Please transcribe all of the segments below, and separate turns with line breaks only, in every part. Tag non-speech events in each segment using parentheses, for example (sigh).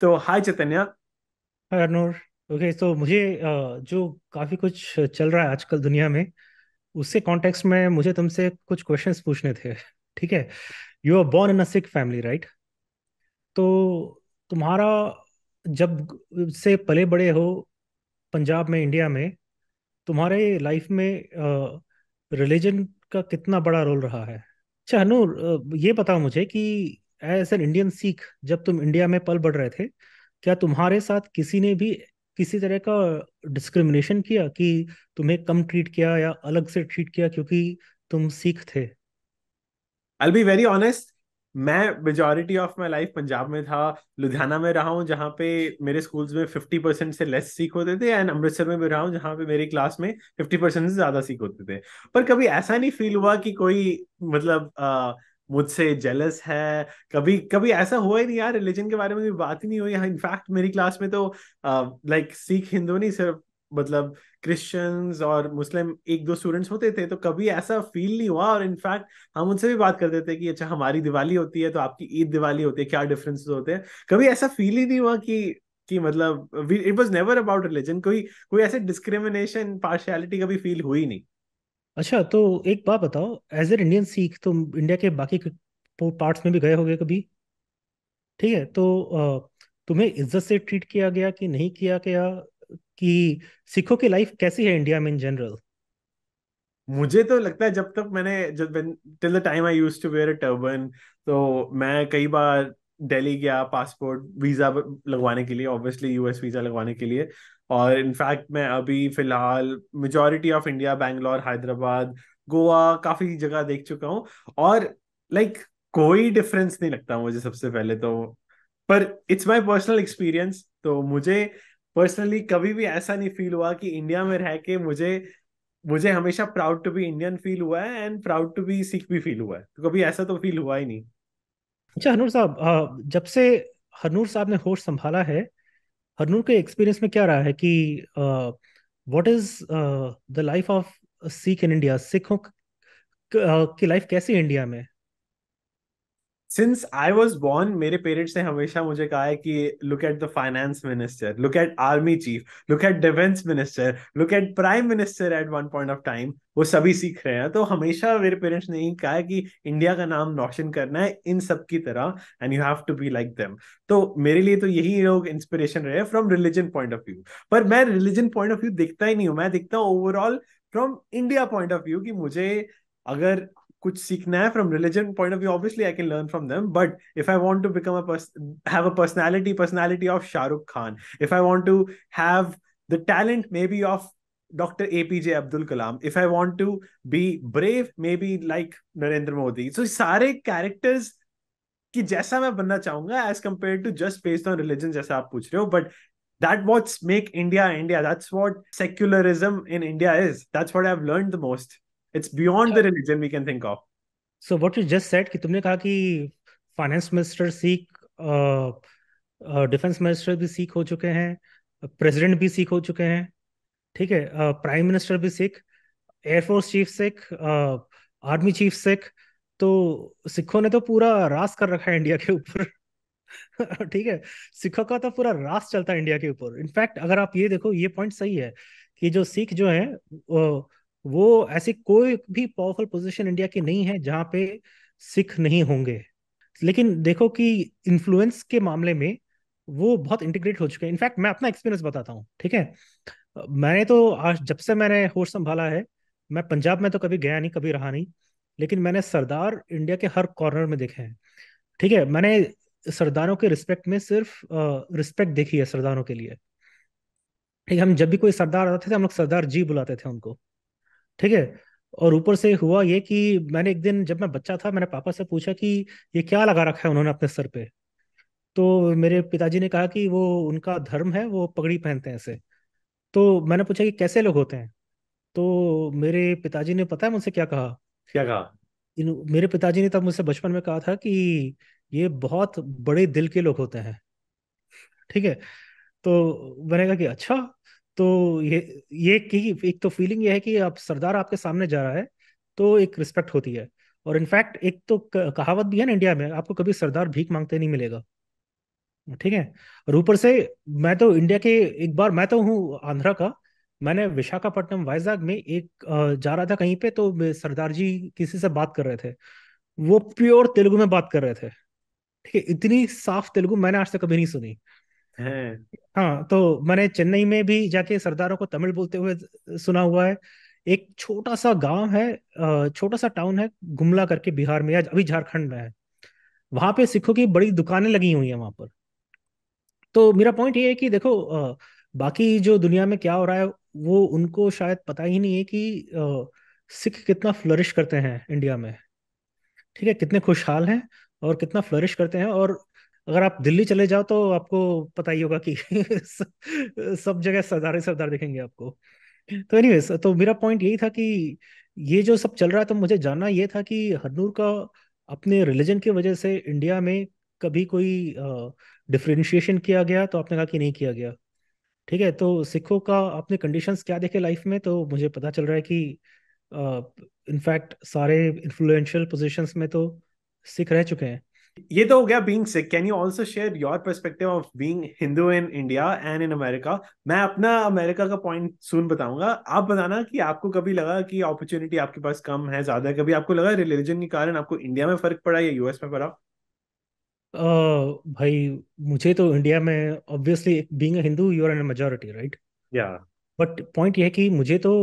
तो हाय चैतन्य
हाय अनूर ओके तो मुझे जो काफी कुछ चल रहा है आजकल दुनिया में उससे कॉन्टेक्स्ट में मुझे तुमसे कुछ क्वेश्चंस पूछने थे ठीक है you are born in a Sikh family right तो तुम्हारा जब से पले बड़े हो पंजाब में इंडिया में तुम्हारे लाइफ में रिलीजन का कितना बड़ा रोल रहा है अच्छा अनूर ये बताओ मुझे कि एज एन इंडियन सिख जब तुम इंडिया में पल बढ़ रहे थे क्या तुम्हारे साथ किसी ने भी किसी तरह का डिस्क्रिमिनेशन किया कि तुम्हें कम ट्रीट किया या अलग से ट्रीट किया क्योंकि तुम सिख थे
आई बी वेरी ऑनेस्ट मैं majority of my life Punjab में था लुधियाना में रहा हूँ जहाँ पे मेरे स्कूल्स में फिफ्टी परसेंट से लेस सीख होते थे एंड अमृतसर में भी रहा हूँ जहाँ पे मेरी क्लास में फिफ्टी परसेंट से ज्यादा सीख होते थे पर कभी ऐसा नहीं फील हुआ कि कोई मतलब आ, uh, मुझसे जेलस है कभी कभी ऐसा हुआ ही नहीं यार रिलीजन के बारे में बात ही नहीं हुई इनफैक्ट हाँ, मेरी क्लास में तो लाइक सिख हिंदू नहीं सिर्फ मतलब क्रिश्चियंस और मुस्लिम एक दो स्टूडेंट्स होते थे तो कभी ऐसा फील नहीं हुआ और इनफैक्ट हम उनसे भी बात करते थे कि अच्छा हमारी दिवाली होती है तो आपकी ईद दिवाली होती है क्या डिफरेंसेस होते हैं कभी ऐसा फील ही नहीं हुआ कि कि मतलब it was never about religion कोई कोई ऐसे डिस्क्रिमिनेशन पार्शियलिटी कभी फील हुई नहीं
अच्छा तो एक बात बताओ एज एन इंडियन सिख तुम इंडिया के बाकी पार्ट्स में भी गए होगे कभी ठीक है तो तुम्हें इज्जत से ट्रीट किया गया कि नहीं किया गया कि सिखों की लाइफ कैसी है इंडिया
में इन जनरल मुझे तो लगता है जब तक मैंने जब till the time I used to wear a turban तो मैं कई बार दिल्ली गया पासपोर्ट वीजा लगवाने के लिए ऑब्वियसली यूएस वीजा लगवाने के लिए और इनफैक्ट मैं अभी फिलहाल majority of India Bangalore Hyderabad Goa काफी जगह देख चुका हूँ और लाइक like, कोई डिफरेंस नहीं लगता मुझे सबसे पहले तो पर इट्स माय पर्सनल एक्सपीरियंस तो मुझे पर्सनली कभी भी ऐसा नहीं फील हुआ कि इंडिया में रह के मुझे मुझे हमेशा proud to be Indian feel हुआ है and proud to be Sikh भी फील हुआ है तो कभी ऐसा तो फील हुआ ही नहीं
अच्छा हनूर साहब जब से हनूर साहब ने होश संभाला है हरनूर के एक्सपीरियंस में क्या रहा है कि what is the life of Sikh in India सिखों की लाइफ कैसी है इंडिया में
सिंस आई वॉज बॉर्न मेरे पेरेंट्स ने हमेशा मुझे कहा है कि look at the finance minister look at army chief look at defence minister look at prime minister at one point of time वो सभी सीख रहे हैं तो हमेशा मेरे पेरेंट्स ने ही कहा है कि इंडिया का नाम रोशन करना है इन सब की तरह and you have to be like them तो मेरे लिए तो यही लोग इंस्पिरेशन रहे from religion point of view पर मैं रिलीजन पॉइंट ऑफ व्यू देखता ही नहीं हूँ मैं देखता हूँ overall from India point of view कि मुझे अगर कुछ सीखना है from religion point of view obviously I can learn from them but if I want to become a have a personality personality of Shahrukh Khan if I want to have the talent maybe of doctor A P J Abdul Kalam if I want to be brave maybe like Narendra Modi so सारे characters की जैसा मैं बनना चाहूंगा as compare to just based on religion जैसा आप पूछ रहे हो but that what's make India India that's what secularism in India is that's what I've learn the most it's beyond the religion we can think of so what you
just said कि तुमने कहा कि finance minister Sikh defence minister भी सीख हो चुके हैं president भी सीख हो चुके हैं ठीक है प्राइम uh, मिनिस्टर भी Sikh air force chief Sikh army chief Sikh तो सिखों ने तो पूरा रास कर रखा है इंडिया के ऊपर (laughs) ठीक है सिखों का तो पूरा रास चलता है इंडिया के ऊपर इनफैक्ट अगर आप ये देखो ये पॉइंट सही है कि जो सिख जो है वो ऐसी कोई भी पावरफुल पोजीशन इंडिया की नहीं है जहां पे सिख नहीं होंगे लेकिन देखो कि इन्फ्लुएंस के मामले में वो बहुत इंटीग्रेट हो चुके हैं इनफैक्ट मैं अपना एक्सपीरियंस बताता हूँ ठीक है मैंने तो आज जब से मैंने होश संभाला है मैं पंजाब में तो कभी गया नहीं कभी रहा नहीं लेकिन मैंने सरदार इंडिया के हर कॉर्नर में देखे हैं ठीक है मैंने सरदारों के रिस्पेक्ट में सिर्फ रिस्पेक्ट देखी है सरदारों के लिए ठीक है हम जब भी कोई सरदार आते थे हम लोग सरदार जी बुलाते थे उनको ठीक है और ऊपर से हुआ ये कि मैंने एक दिन जब मैं बच्चा था मैंने पापा से पूछा कि ये क्या लगा रखा है उन्होंने अपने सर पे तो मेरे पिताजी ने कहा कि वो उनका धर्म है वो पगड़ी पहनते हैं ऐसे तो मैंने पूछा कि कैसे लोग होते हैं तो मेरे पिताजी ने पता है मुझसे क्या कहा क्या कहा इन मेरे पिताजी ने तब मुझसे बचपन में कहा था कि ये बहुत बड़े दिल के लोग होते हैं ठीक है तो मैंने कहा कि अच्छा तो ये ये कि एक तो फीलिंग ये है कि आप सरदार आपके सामने जा रहा है तो एक रिस्पेक्ट होती है और इनफैक्ट एक तो कहावत भी है ना इंडिया में आपको कभी सरदार भीख मांगते नहीं मिलेगा ठीक है और ऊपर से मैं तो इंडिया के एक बार मैं तो हूँ आंध्रा का मैंने विशाखापट्टनम वाइजाग में एक जा रहा था कहीं पे तो सरदार जी किसी से बात कर रहे थे वो प्योर तेलुगु में बात कर रहे थे ठीक है इतनी साफ तेलुगु मैंने आज तक कभी नहीं सुनी हाँ तो मैंने चेन्नई में भी जाके सरदारों को तमिल बोलते हुए सुना हुआ है एक छोटा सा गांव है छोटा सा टाउन है गुमला करके बिहार में या अभी झारखंड में है वहां पे सिखों की बड़ी दुकानें लगी हुई हैं वहां पर तो मेरा पॉइंट ये है कि देखो बाकी जो दुनिया में क्या हो रहा है वो उनको शायद पता ही नहीं है कि सिख कितना फ्लरिश करते हैं इंडिया में ठीक है कितने खुशहाल हैं और कितना फ्लरिश करते हैं और अगर आप दिल्ली चले जाओ तो आपको पता ही होगा कि (laughs) सब जगह सरदार ही सरदार दिखेंगे आपको तो एनी तो मेरा पॉइंट यही था कि ये जो सब चल रहा है तो मुझे जानना ये था कि हरनूर का अपने रिलीजन की वजह से इंडिया में कभी कोई डिफ्रेंशिएशन किया गया तो आपने कहा कि नहीं किया गया ठीक है तो सिखों का आपने कंडीशंस क्या देखे लाइफ में तो मुझे पता चल रहा है कि इनफैक्ट सारे इन्फ्लुएंशियल पोजीशंस में तो सिख रह चुके हैं
ये तो हो गया being Sikh can you also share your perspective of being Hindu in India and in America मैं अपना अमेरिका का पॉइंट सुन बताऊंगा आप बताना कि आपको कभी लगा कि अपॉर्चुनिटी आपके पास कम है ज्यादा कभी आपको लगा रिलीजन के कारण आपको इंडिया में फर्क पड़ा या यूएस में पड़ा
आ, भाई मुझे तो इंडिया में obviously being a Hindu you are in majority right या बट पॉइंट ये है कि मुझे तो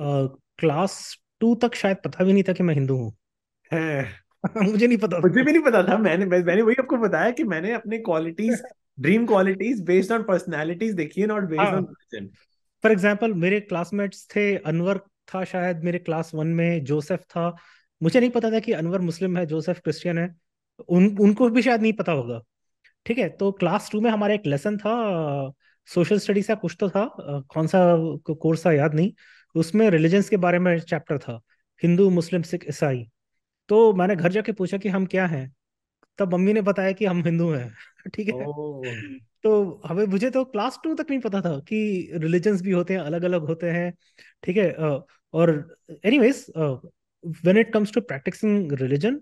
क्लास uh, टू तक शायद पता भी नहीं था कि मैं हिंदू हूँ (laughs) मुझे नहीं पता मुझे भी नहीं पता था मैंने मैंने वही आपको बताया कि मैंने अपने qualities dream qualities based on personalities देखी है not based on religion for example मेरे क्लासमेट्स
थे अनवर था शायद मेरे क्लास वन में जोसेफ था मुझे नहीं पता था कि अनवर मुस्लिम है जोसेफ क्रिश्चियन है उन उनको भी शायद नहीं पता होगा ठीक है तो क्लास टू में हमारा एक लेसन था सोशल स्टडीज का कुछ तो था कौन सा कोर्स था याद नहीं उसमें रिलीजन्स के बारे में चैप्टर था हिंदू मुस्लिम सिख ईसाई तो मैंने घर जाके पूछा कि हम क्या हैं तब मम्मी ने बताया कि हम हिंदू हैं (laughs) ठीक है तो हमें मुझे तो क्लास टू तक नहीं पता था कि रिलीजन्स भी होते हैं अलग अलग होते हैं ठीक है और वेज when it comes to practicing religion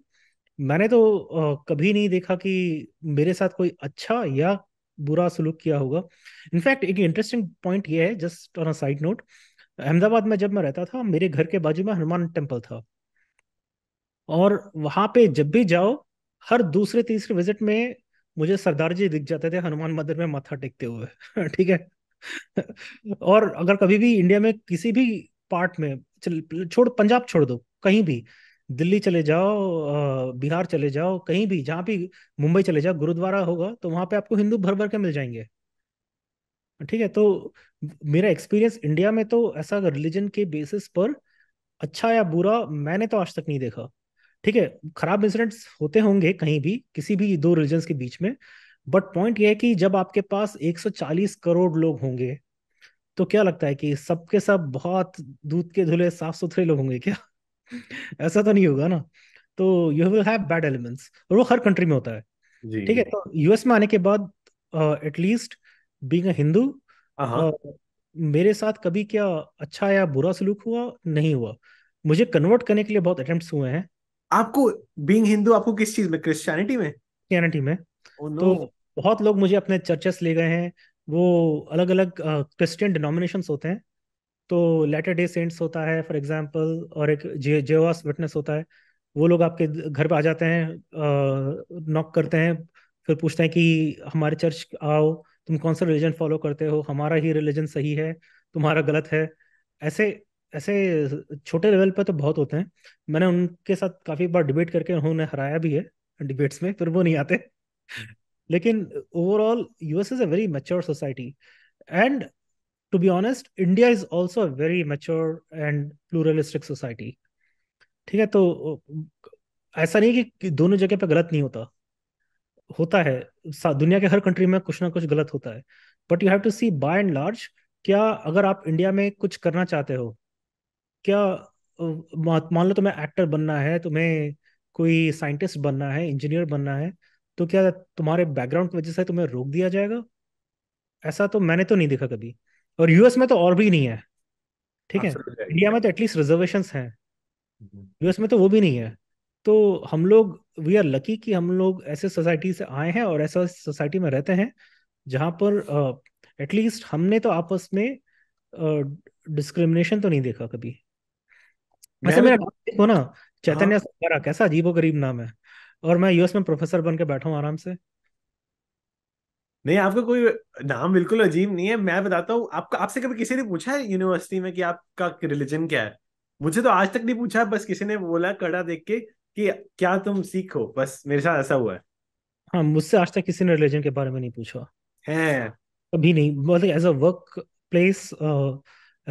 मैंने तो uh, कभी नहीं देखा कि मेरे साथ कोई अच्छा या बुरा सलूक किया होगा इनफैक्ट एक इंटरेस्टिंग पॉइंट ये है just on a side note Ahmedabad में जब मैं रहता था मेरे घर के बाजू में हनुमान टेम्पल था और वहां पे जब भी जाओ हर दूसरे तीसरे विजिट में मुझे सरदार जी दिख जाते थे हनुमान मंदिर में माथा टेकते हुए (laughs) ठीक है (laughs) और अगर कभी भी इंडिया में किसी भी पार्ट में छोड़ पंजाब छोड़ दो कहीं भी दिल्ली चले जाओ बिहार चले जाओ कहीं भी जहां भी मुंबई चले जाओ गुरुद्वारा होगा तो वहां पे आपको हिंदू भर भर के मिल जाएंगे ठीक है तो मेरा एक्सपीरियंस इंडिया में तो ऐसा रिलीजन के बेसिस पर अच्छा या बुरा मैंने तो आज तक नहीं देखा ठीक है खराब इंसिडेंट्स होते होंगे कहीं भी किसी भी दो रिलीजन के बीच में बट पॉइंट ये है कि जब आपके पास 140 करोड़ लोग होंगे तो क्या लगता है कि सबके सब बहुत दूध के धुले साफ सुथरे लोग होंगे क्या (laughs) ऐसा तो नहीं होगा ना तो you will have bad elements और वो हर कंट्री में होता है ठीक है तो यूएस में आने के बाद एटलीस्ट बींग हिंदू मेरे साथ कभी क्या अच्छा या बुरा सलूक हुआ नहीं हुआ मुझे कन्वर्ट करने के लिए बहुत अटेम्प्ट हुए हैं आपको
बींग हिंदू आपको किस चीज में क्रिश्चियनिटी में
क्रिश्चियनिटी में oh, no. तो बहुत लोग मुझे अपने चर्चेस ले गए हैं वो अलग अलग क्रिश्चियन डिनोमिनेशन होते हैं तो लेटर डे सेंट्स होता है फॉर एग्जाम्पल और एक जे जेवास विटनेस होता है वो लोग आपके घर पर आ जाते हैं नॉक करते हैं फिर पूछते हैं कि हमारे चर्च आओ तुम कौन सा रिलीजन फॉलो करते हो हमारा ही रिलीजन सही है तुम्हारा गलत है ऐसे ऐसे छोटे लेवल पे तो बहुत होते हैं मैंने उनके साथ काफी बार डिबेट करके उन्होंने हराया भी है डिबेट्स में फिर वो नहीं आते लेकिन overall US is a very mature society and to be honest India is also a very mature and pluralistic society ठीक है तो ऐसा नहीं कि दोनों जगह पे गलत नहीं होता होता है दुनिया के हर कंट्री में कुछ ना कुछ गलत होता है but you have to see by and large क्या अगर आप इंडिया में कुछ करना चाहते हो क्या मान लो तुम्हें एक्टर बनना है तुम्हें कोई साइंटिस्ट बनना है इंजीनियर बनना है तो क्या तुम्हारे बैकग्राउंड की वजह से तुम्हें रोक दिया जाएगा ऐसा तो मैंने तो नहीं देखा कभी और यूएस में तो और भी नहीं है ठीक है इंडिया में तो एटलीस्ट रिजर्वेशन है यूएस में तो वो भी नहीं है तो हम लोग वी आर लकी कि हम लोग ऐसे सोसाइटी से आए हैं और ऐसा सोसाइटी में रहते हैं जहां पर एटलीस्ट uh, हमने तो आपस में डिस्क्रिमिनेशन uh, तो नहीं देखा कभी वैसे मेरा देखो ना चैतन्य हाँ। सत्यारा कैसा अजीबो गरीब नाम है और मैं यूएस में प्रोफेसर बन के बैठा हूँ आराम से
नहीं आपका कोई नाम बिल्कुल अजीब नहीं है मैं बताता हूँ आपका आपसे कभी किसी ने पूछा है यूनिवर्सिटी में कि आपका रिलीजन क्या है मुझे तो आज तक नहीं पूछा बस किसी ने बोला कड़ा देख के कि क्या तुम सिख हो बस मेरे साथ ऐसा हुआ है
हाँ मुझसे आज तक किसी ने रिलीजन के बारे में नहीं पूछा है कभी नहीं मतलब as a workplace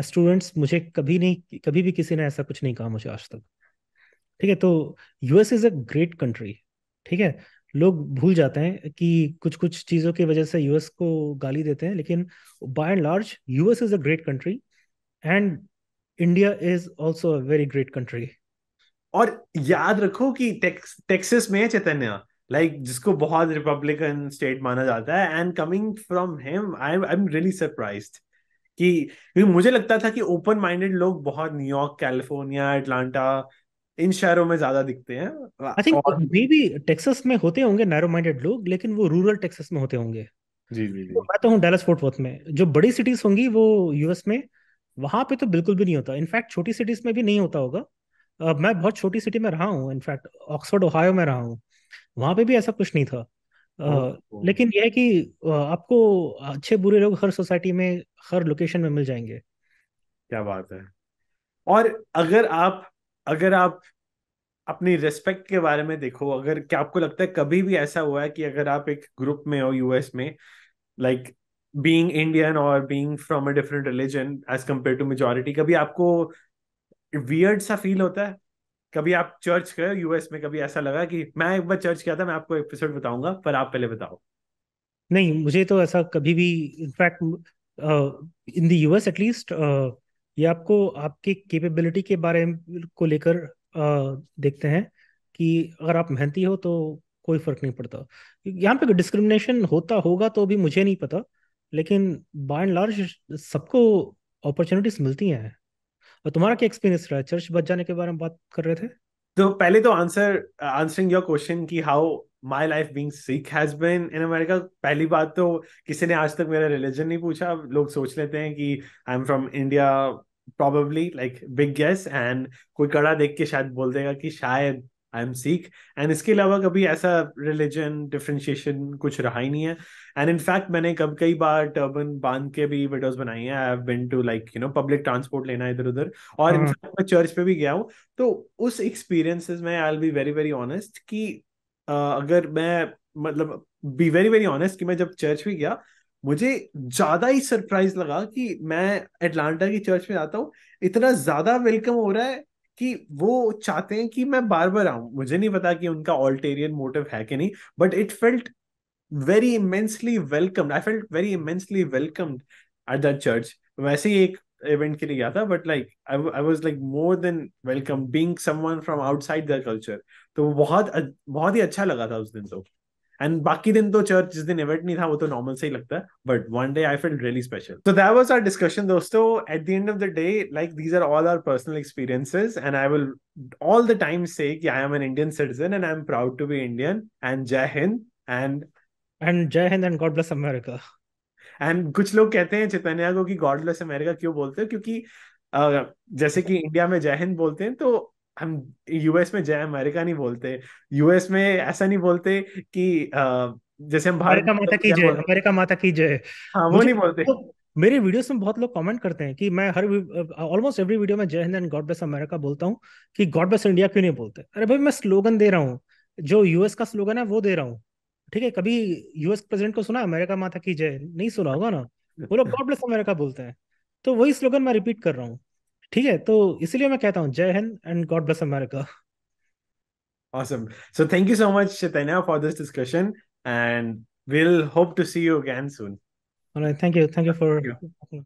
students मुझे कभी नहीं कभी भी किसी ने ऐसा कुछ नहीं कहा मुझे आज तक ठीक है तो US is a great country ठीक है लोग भूल जाते हैं कि कुछ कुछ चीज़ों की वजह से यूएस को गाली देते हैं लेकिन by and large US is a great country and India is also a very great country
और याद रखो कि टेक्सिस में है चैतन्य लाइक जिसको बहुत रिपब्लिकन स्टेट माना जाता है and coming from him I I am really surprised कि क्योंकि मुझे लगता था कि ओपन माइंडेड लोग बहुत न्यूयॉर्क कैलिफोर्निया एटलांटा इन शहरों में ज्यादा दिखते हैं I think 
maybe Texas में होते होंगे नैरो माइंडेड लोग लेकिन वो रूरल टेक्सस में होते होंगे जी जी जी तो मैं तो हूँ डेलस फोर्ट वर्थ में जो बड़ी सिटीज होंगी वो यूएस में वहां पे तो बिल्कुल भी नहीं होता इनफैक्ट छोटी सिटीज में भी नहीं होता होगा uh, मैं बहुत छोटी सिटी में रहा हूँ इनफैक्ट ऑक्सफोर्ड ओहायो में रहा हूँ वहां पे भी ऐसा कुछ नहीं था लेकिन यह है कि आपको अच्छे बुरे लोग हर सोसाइटी में हर लोकेशन में मिल जाएंगे
क्या बात है और अगर आप अगर आप अपनी रिस्पेक्ट के बारे में देखो अगर क्या आपको लगता है कभी भी ऐसा हुआ है कि अगर आप एक ग्रुप में हो यूएस में लाइक बीइंग इंडियन और being from a different religion as compare to majority कभी आपको वियर्ड सा फील होता है कभी आप चर्च गए यूएस में कभी ऐसा लगा कि मैं एक बार चर्च गया था मैं आपको एपिसोड बताऊंगा पर आप पहले बताओ
नहीं मुझे तो ऐसा कभी भी in fact in the US at least ये आपको आपके कैपेबिलिटी के बारे को लेकर uh, देखते हैं कि अगर आप मेहनती हो तो कोई फर्क नहीं पड़ता यहाँ पे डिस्क्रिमिनेशन होता होगा तो भी मुझे नहीं पता लेकिन बाय एंड लार्ज सबको अपॉर्चुनिटीज मिलती हैं और तुम्हारा क्या एक्सपीरियंस रहा चर्च बच जाने के बारे में बात कर रहे थे
तो पहले तो आंसर आंसरिंग योर क्वेश्चन की how my life being Sikh has been in America पहली बात तो किसी ने आज तक मेरा रिलीजन नहीं पूछा लोग सोच लेते हैं कि I am from India probably like big guess and कोई कड़ा देख के शायद बोल देगा कि शायद आई एम सीख एंड इसके अलावा कभी ऐसा रिलीजन डिफ्रेंशिएशन कुछ रहा ही नहीं है एंड इन फैक्ट मैंने कब कई बार टर्बन बांध के भी वीडियोज बनाई है I have been to like you know public transport लेना इधर उधर और इन फैक्ट हम्म। मैं चर्च पे भी गया हूँ तो उस एक्सपीरियंसेस में I be very very honest कि uh, अगर मैं मतलब बी वेरी वेरी ऑनेस्ट कि मैं जब चर्च भी गया मुझे ज्यादा ही सरप्राइज लगा कि मैं एटलांटा की चर्च में जाता हूँ इतना ज्यादा वेलकम हो रहा है कि वो चाहते हैं कि मैं बार बार आऊं मुझे नहीं पता कि उनका ऑल्टेरियन मोटिव है कि नहीं but it felt very immensely welcome I felt very immensely welcome at that church वैसे ही एक इवेंट के लिए गया था but like I was like more than welcome being someone from outside the culture तो बहुत बहुत ही अच्छा लगा था उस दिन तो एंड बाकी दिन तो चर्च जिस दिन इवेंट नहीं था वो तो नॉर्मल से ही लगता है but one day I feel really special so that was our discussion दोस्तों at the end of the day like these are all our personal experiences and I will all the time say कि I am an Indian citizen and I am proud to be Indian and Jai Hind and and Jai Hind and God bless America and कुछ लोग कहते हैं चैतन्या को कि God bless America क्यों बोलते हो क्योंकि uh, जैसे कि इंडिया में जय हिंद बोलते हैं तो हम यूएस में जय अमेरिका नहीं बोलते यूएस में ऐसा नहीं बोलते कि जैसे हम भारत अमेरिका माता की जय
अमेरिका माता की जय हाँ वो नहीं बोलते मेरे वीडियोस में बहुत लोग कमेंट करते हैं कि मैं हर ऑलमोस्ट एवरी वीडियो में Jai Hind and God bless America बोलता हूँ कि गॉड ब्लेस इंडिया क्यों नहीं बोलते अरे भाई मैं स्लोगन दे रहा हूँ जो यूएस का स्लोगन है वो दे रहा हूँ ठीक है कभी यूएस प्रेसिडेंट को सुना अमेरिका माता की जय नहीं सुना होगा ना वो लोग गॉड ब्लेस अमेरिका बोलते हैं तो वही स्लोगन मैं रिपीट कर रहा हूँ ठीक है तो इसीलिए मैं कहता हूँ Jai Hind and God bless America
Awesome. So thank you so much, Chaitanya, for this discussion, and we'll hope to see you again soon.
All right. Thank you. Thank you for. Thank you.